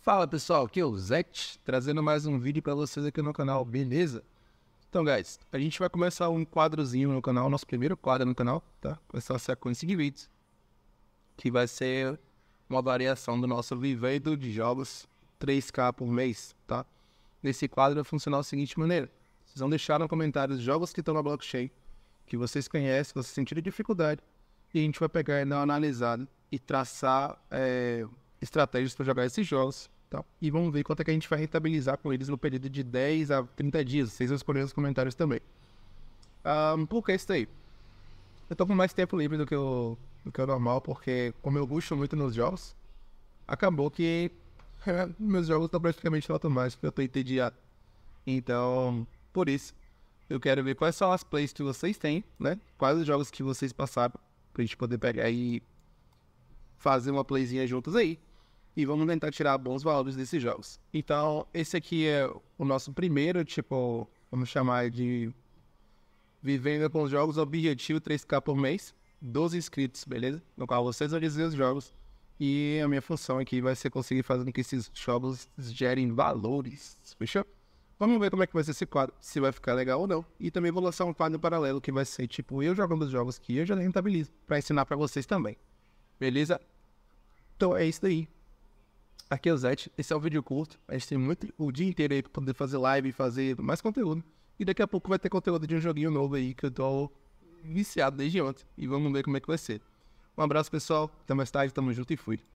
Fala pessoal, aqui é o Zect, trazendo mais um vídeo para vocês aqui no canal, beleza? Então, guys, a gente vai começar um quadrozinho no canal, nosso primeiro quadro no canal, tá? Começar a sequência de vídeos, que vai ser uma variação do nosso viveiro de jogos 3K por mês, tá? Nesse quadro vai funcionar da seguinte maneira, vocês vão deixar no comentário os jogos que estão na blockchain, que vocês conhecem, vocês sentiram dificuldade, e a gente vai pegar e dar uma analisada e traçar... É estratégias para jogar esses jogos. Tal. E vamos ver quanto é que a gente vai rentabilizar com eles no período de 10 a 30 dias. Vocês vão escolher nos comentários também. Um, por que isso aí? Eu tô com mais tempo livre do que, o, do que o normal, porque como eu gosto muito nos jogos, acabou que meus jogos estão praticamente automáticos, eu tô entediado. Então, por isso, eu quero ver quais são as plays que vocês têm, né? Quais os jogos que vocês passaram pra gente poder pegar e fazer uma playzinha juntos aí e vamos tentar tirar bons valores desses jogos. Então, esse aqui é o nosso primeiro, tipo, vamos chamar de Vivendo com os Jogos Objetivo 3K por mês, 12 inscritos, beleza? No qual vocês vão dizer os jogos e a minha função aqui vai ser conseguir fazer com que esses jogos gerem valores, fechou? Vamos ver como é que vai ser esse quadro, se vai ficar legal ou não. E também vou lançar um quadro paralelo que vai ser tipo eu jogando os jogos que eu já rentabilizo, para ensinar para vocês também. Beleza? Então é isso daí. Tá aqui é o Zete, esse é um vídeo curto. A gente tem muito o dia inteiro aí pra poder fazer live, e fazer mais conteúdo. E daqui a pouco vai ter conteúdo de um joguinho novo aí que eu tô viciado desde ontem. E vamos ver como é que vai ser. Um abraço, pessoal. Até mais tarde, tamo junto e fui.